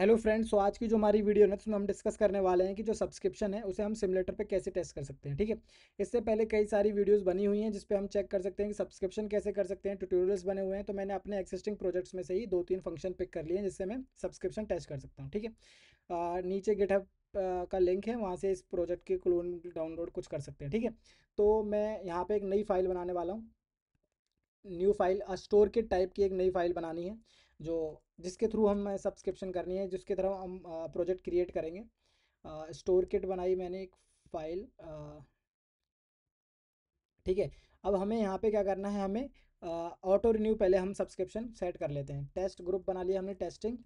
hello friends so आज की जो हमारी वीडियो है उसमें हम डिस्कस करने वाले हैं कि जो सब्सक्रिप्शन है उसे हम सिमुलेटर पे कैसे टेस्ट कर सकते हैं ठीक है इससे पहले कई सारी वीडियोस बनी हुई हैं जिस पे हम चेक कर सकते हैं कि सब्सक्रिप्शन कैसे कर सकते हैं ट्यूटोरियल्स बने हुए हैं तो मैंने अपने एक्सिस्टिंग प्रोजेक्ट्स में से ही दो तीन फंक्शन पिक कर लिए हैं जिससे मैं सब्सक्रिप्शन टेस्ट कर सकता हूँ ठीक है नीचे गिटहब का लिंक है वहाँ से इस प्रोजेक्ट के क्लोन डाउनलोड कुछ कर सकते हैं ठीक है तो मैं यहाँ पर एक नई फाइल बनाने वाला हूँ न्यू फाइल स्टोर के टाइप की एक नई फाइल बनानी है जो जिसके थ्रू हमें सब्सक्रिप्शन करनी है जिसके थ्रू हम प्रोजेक्ट क्रिएट करेंगे स्टोर किट बनाई मैंने एक फाइल ठीक है अब हमें यहाँ पे क्या करना है हमें ऑटो रिन्यू पहले हम सब्सक्रिप्शन सेट कर लेते हैं टेस्ट ग्रुप बना लिया हमने टेस्टिंग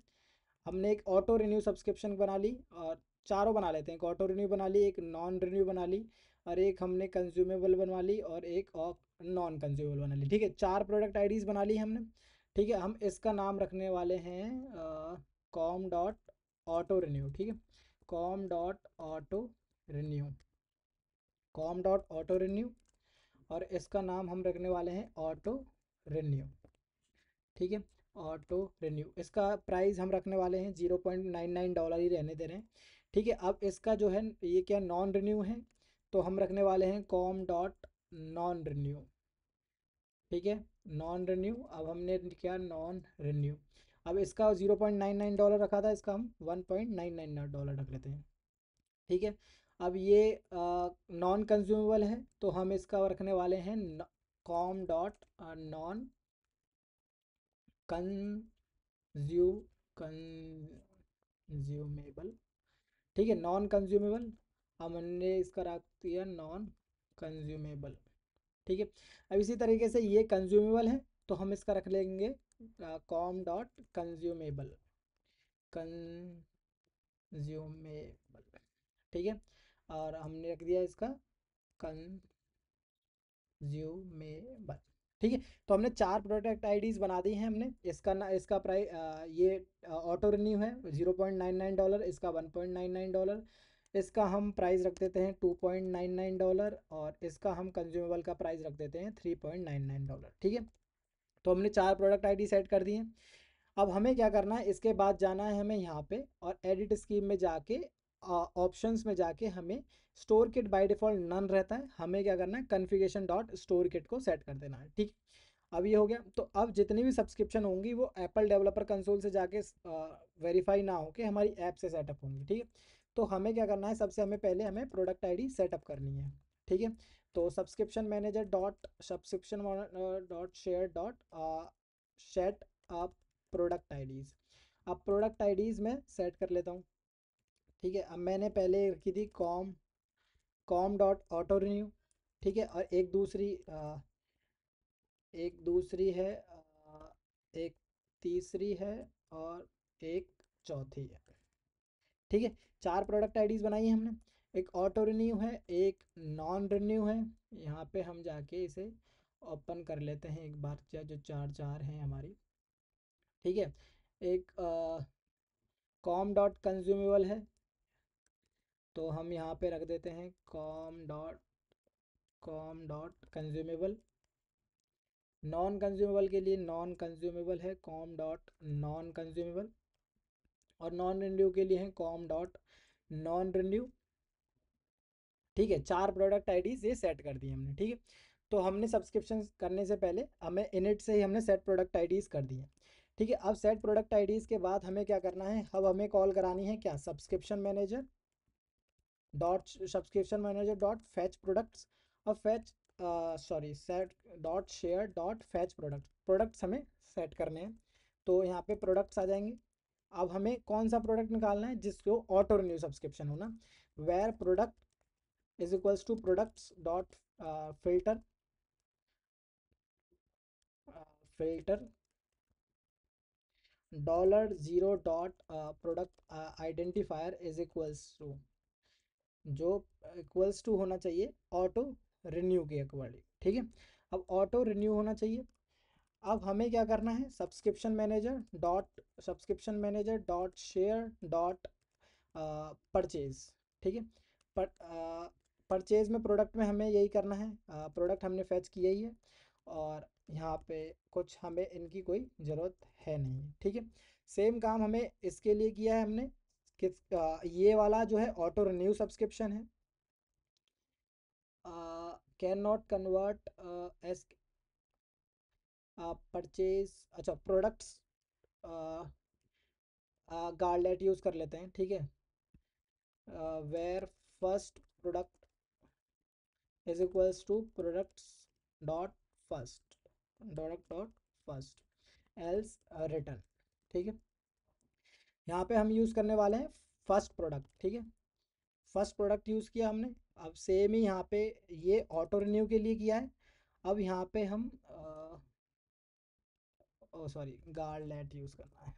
हमने एक ऑटो रिन्यू सब्सक्रिप्शन बना ली और चारों बना लेते हैं एक ऑटो रिन्यू बना ली एक नॉन रिन्यू बना ली और एक हमने कंज्यूमेबल बनवा ली और एक नॉन कंज्यूमेबल बना ली ठीक है चार प्रोडक्ट आईडीज़ बना ली हमने ठीक है हम इसका नाम रखने वाले हैं कॉम डॉट ऑटो रिन्यू ठीक है com dot auto renew com dot auto renew और इसका नाम हम रखने वाले हैं ऑटो रिन्यू ठीक है ऑटो रिन्यू इसका प्राइस हम रखने वाले हैं zero point nine nine dollar ही रहने दे रहे हैं ठीक है अब इसका जो है ये क्या नॉन रिन्यू है तो हम रखने वाले हैं कॉम डॉट नॉन रिन्यू ठीक है नॉन रिन्यू अब हमने किया नॉन रिन्यू अब इसका zero point nine nine dollar रखा था इसका हम one point nine nine dollar रख लेते हैं ठीक है अब ये नॉन कंज्यूमेबल है तो हम इसका रखने वाले हैं कॉम डॉट नॉन कंज्यू कंज्यूमेबल ठीक है नॉन कंज्यूमेबल हमने इसका रख दिया नॉन कंज्यूमेबल ठीक है अब इसी तरीके से ये कंज्यूमेबल है तो हम इसका रख लेंगे कॉम डॉट कंज्यूमेबल कंज्यूमेबल ठीक है और हमने रख दिया इसका कंज्यूमेबल ठीक है तो हमने चार प्रोडक्ट आईडीज बना दी हैं हमने इसका ना इसका प्राइस ये ऑटो रिन्यू है zero point nine nine dollar इसका one point nine nine dollar इसका हम प्राइस रख देते हैं 2.99 डॉलर और इसका हम कंज्यूमेबल का प्राइस रख देते हैं 3.99 डॉलर ठीक है तो हमने चार प्रोडक्ट आईडी सेट कर दिए अब हमें क्या करना है इसके बाद जाना है हमें यहाँ पे और एडिट स्कीम में जाके ऑप्शंस में जाके हमें store kit by default none रहता है हमें क्या करना है कन्फिगेशन डॉट स्टोर किट को सेट कर देना है ठीक अब ये हो गया तो अब जितनी भी सब्सक्रिप्शन होंगी वो एप्पल डेवलपर कंसोल से जाके वेरीफाई ना हो के हमारी ऐप से सेटअप होंगी ठीक है तो हमें क्या करना है सबसे हमें पहले हमें प्रोडक्ट आईडी सेटअप करनी है ठीक है तो subscription manager dot subscription dot share dot set आप प्रोडक्ट आईडीज अब प्रोडक्ट आईडीज मैं सेट कर लेता हूँ ठीक है अब मैंने पहले रखी थी com com dot auto renew ठीक है और एक दूसरी आ, uh, एक दूसरी है आ, uh, एक तीसरी है और एक चौथी है ठीक है चार प्रोडक्ट आईडीज बनाई है हमने एक ऑटो रिन्यू है एक नॉन रिन्यू है यहाँ पे हम जाके इसे ओपन कर लेते हैं एक बार जो चार चार हैं हमारी ठीक है एक कॉम डॉट कंज्यूमेबल है तो हम यहाँ पे रख देते हैं com dot com dot consumable non consumable के लिए नॉन कंज्यूमेबल है कॉम डॉट नॉन कंज्यूमेबल और नॉन रिन्यू के लिए है कॉम डॉट नॉन रिन्यू ठीक है चार प्रोडक्ट आईडीज ये सेट कर दी हमने ठीक है तो हमने सब्सक्रिप्शन करने से पहले हमें इनिट से ही हमने सेट प्रोडक्ट आईडीज कर दिए ठीक है अब सेट प्रोडक्ट आईडीज के बाद हमें क्या करना है अब हमें कॉल करानी है क्या subscription manager dot subscription manager dot fetch products और fetch sorry set dot share dot fetch product products हमें सेट करने हैं तो यहाँ पे प्रोडक्ट्स आ जाएंगे अब हमें कौन सा प्रोडक्ट निकालना है जिसको ऑटो रिन्यू सब्सक्रिप्शन होना where product is equals to products dot filter filter dollar zero dot product identifier is equals to जो इक्वल्स टू होना चाहिए ऑटो रिन्यू के अकॉर्डिंग ठीक है अब ऑटो रिन्यू होना चाहिए अब हमें क्या करना है subscription manager dot subscription manager dot share dot purchase ठीक है परचेज में प्रोडक्ट में हमें यही करना है प्रोडक्ट uh, हमने फैच किया ही है और यहाँ पे कुछ हमें इनकी कोई ज़रूरत है नहीं ठीक है सेम काम हमें इसके लिए किया है हमने किस ये वाला जो है ऑटो रिन्यू सब्सक्रिप्शन है can not convert as purchase अच्छा प्रोडक्ट्स गार्लेट यूज़ कर लेते हैं ठीक है where first product is equals to products dot first product dot first else return ठीक है यहाँ पे हम यूज़ करने वाले हैं फर्स्ट प्रोडक्ट ठीक है फर्स्ट प्रोडक्ट यूज़ किया हमने अब सेम ही यहाँ पे ये ऑटो रिन्यू के लिए किया है अब यहाँ पे हम आ, ओ सॉरी गार्लेट यूज़ करना है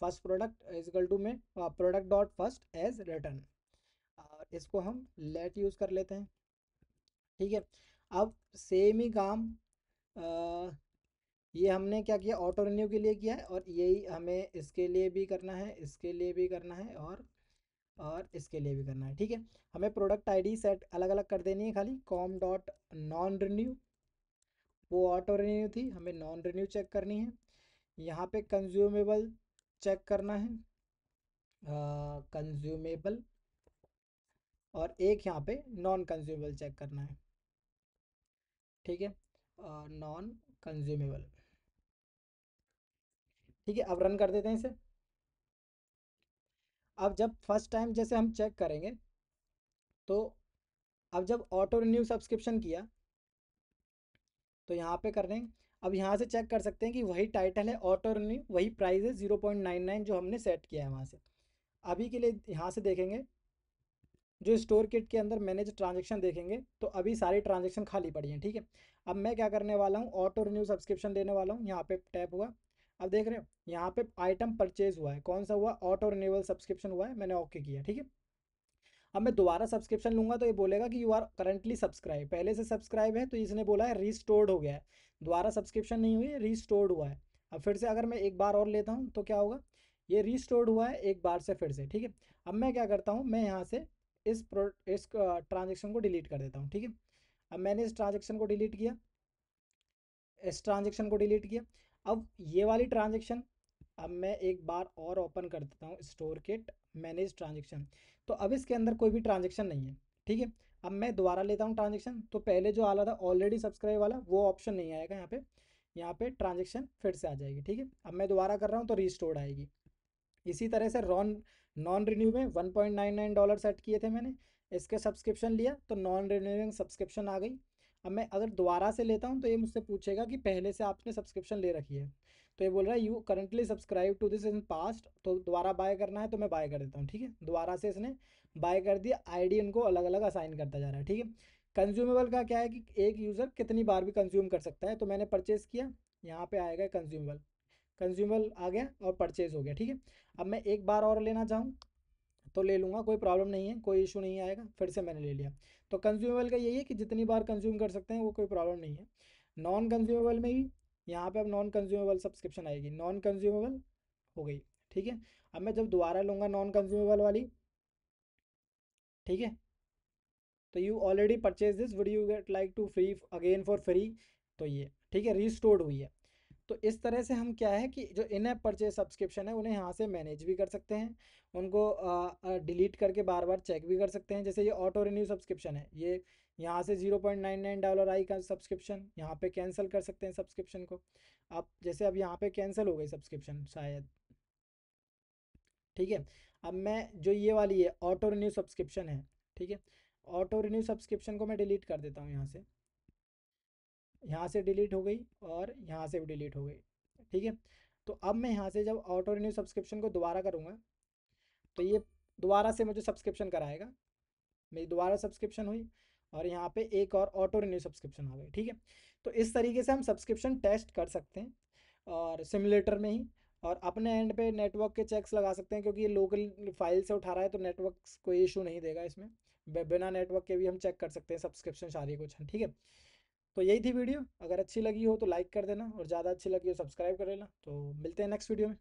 फर्स्ट प्रोडक्ट इजकल टू में प्रोडक्ट डॉट फर्स्ट एज रिटर्न और इसको हम लेट यूज़ कर लेते हैं ठीक है अब सेम ही काम uh, ये हमने क्या किया ऑटो रिन्यू के लिए किया है और यही हमें इसके लिए भी करना है इसके लिए भी करना है और और इसके लिए भी करना है ठीक है हमें प्रोडक्ट आईडी सेट अलग अलग कर देनी है खाली कॉम डॉट नॉन रिन्यू वो ऑटो रिन्यू थी हमें नॉन रिन्यू चेक करनी है यहाँ पे कंज्यूमेबल चेक करना है कंज्यूमेबल और एक यहाँ पे नॉन कंज्यूमेबल चेक करना है ठीक है नॉन कंज्यूमेबल ठीक है अब रन कर देते हैं इसे अब जब फर्स्ट टाइम जैसे हम चेक करेंगे तो अब जब ऑटो रिन्यू सब्सक्रिप्शन किया तो यहाँ पे कर दें अब यहाँ से चेक कर सकते हैं कि वही टाइटल है ऑटो रनिंग वही प्राइस है ज़ीरो पॉइंट नाइन नाइन जो हमने सेट किया है वहाँ से अभी के लिए यहाँ से देखेंगे जो स्टोर किट के अंदर मैंने जो ट्रांजेक्शन देखेंगे तो अभी सारी ट्रांजेक्शन खाली पड़ी हैं ठीक है अब मैं क्या करने वाला हूँ ऑटो रिन्यू सब्सक्रिप्शन देने वाला हूँ यहाँ पे टैप हुआ अब देख रहे हो यहाँ पे आइटम परचेज हुआ है कौन सा हुआ ऑटो रिन्यूअल सब्सक्रिप्शन हुआ है मैंने ओके किया ठीक है अब मैं दोबारा सब्सक्रिप्शन लूँगा तो ये बोलेगा कि यू आर करंटली सब्सक्राइब पहले से सब्सक्राइब है तो इसने बोला है रिस्टोर्ड हो गया है दोबारा सब्सक्रिप्शन नहीं हुई रिस्टोर्ड हुआ है अब फिर से अगर मैं एक बार और लेता हूँ तो क्या होगा ये रिस्टोर्ड हुआ है एक बार से फिर से ठीक है अब मैं क्या करता हूँ मैं यहाँ से इस प्रो इस ट्रांजेक्शन को डिलीट कर देता हूँ ठीक है अब मैंने इस ट्रांजेक्शन को डिलीट किया इस ट्रांजेक्शन को डिलीट किया अब ये वाली ट्रांजेक्शन अब मैं एक बार और ओपन कर देता हूँ स्टोर किट मैनेज ट्रांजेक्शन तो अब इसके अंदर कोई भी ट्रांजेक्शन नहीं है ठीक है अब मैं दोबारा लेता हूँ ट्रांजेक्शन तो पहले जो आला था ऑलरेडी सब्सक्राइब वाला वो ऑप्शन नहीं आएगा यहाँ पे यहाँ पे ट्रांजेक्शन फिर से आ जाएगी ठीक है अब मैं दोबारा कर रहा हूँ तो रिस्टोर्ड आएगी इसी तरह से रॉन नॉन रिन्यू में वन डॉलर सेट किए थे मैंने इसके सब्सक्रिप्शन लिया तो नॉन रिन्यूइंग सब्सक्रिप्शन आ गई अब मैं अगर दोबारा से लेता हूँ तो ये मुझसे पूछेगा कि पहले से आपने सब्सक्रिप्शन ले रखी है तो ये बोल रहा है you currently subscribe to this in past तो दोबारा बाय करना है तो मैं बाय कर देता हूँ ठीक है दोबारा से इसने बाय कर दिया आईडी इनको अलग अलग असाइन करता जा रहा है ठीक है कंज्यूमेबल का क्या है कि एक यूज़र कितनी बार भी कंज्यूम कर सकता है तो मैंने परचेज़ किया यहाँ पे आएगा कंज्यूमेबल कंज्यूमेबल आ गया और परचेज़ हो गया ठीक है अब मैं एक बार और लेना चाहूँ तो ले लूँगा कोई प्रॉब्लम नहीं है कोई इशू नहीं आएगा फिर से मैंने ले लिया तो कंज्यूमेबल का यही है कि जितनी बार कंज्यूम कर सकते हैं वो कोई प्रॉब्लम नहीं है नॉन कंज्यूमेबल में ही यहाँ पे अब नॉन कंज्यूमेबल सब्सक्रिप्शन आएगी नॉन कंज्यूमेबल हो गई ठीक है अब मैं जब दोबारा लूँगा नॉन कंज्यूमेबल वाली ठीक है तो you already purchase this would you get like to free again for free तो ये ठीक है रिस्टोर्ड हुई है तो इस तरह से हम क्या है कि जो इन ऐप परचेज सब्सक्रिप्शन है उन्हें यहाँ से मैनेज भी कर सकते हैं उनको डिलीट करके बार बार चेक भी कर सकते हैं जैसे ये ऑटो रिन्यू सब्सक्रिप्शन है ये यहाँ से zero point nine nine dollar आई का सब्सक्रिप्शन यहाँ पे कैंसिल कर सकते हैं सब्सक्रिप्शन को आप जैसे अब यहाँ पे कैंसिल हो गई सब्सक्रिप्शन शायद ठीक है अब मैं जो ये वाली है ऑटो रिन्यू सब्सक्रिप्शन है ठीक है ऑटो रिन्यू सब्सक्रिप्शन को मैं डिलीट कर देता हूँ यहाँ से यहाँ से डिलीट हो गई और यहाँ से भी डिलीट हो गई ठीक है तो अब मैं यहाँ से जब ऑटो रिन्यू सब्सक्रिप्शन को दोबारा करूँगा तो ये दोबारा से मुझे सब्सक्रिप्शन कराएगा मेरी दोबारा सब्सक्रिप्शन हुई और यहाँ पे एक और ऑटो रिन्यू सब्सक्रिप्शन आ गई ठीक है तो इस तरीके से हम सब्सक्रिप्शन टेस्ट कर सकते हैं और सिमुलेटर में ही और अपने एंड पे नेटवर्क के चेक्स लगा सकते हैं क्योंकि ये लोकल फाइल से उठा रहा है तो नेटवर्क कोई इशू नहीं देगा इसमें बिना नेटवर्क के भी हम चेक कर सकते हैं सब्सक्रिप्शन सारी कुछ ठीक है तो यही थी वीडियो अगर अच्छी लगी हो तो लाइक कर देना और ज़्यादा अच्छी लगी हो सब्सक्राइब कर लेना तो मिलते हैं नेक्स्ट वीडियो में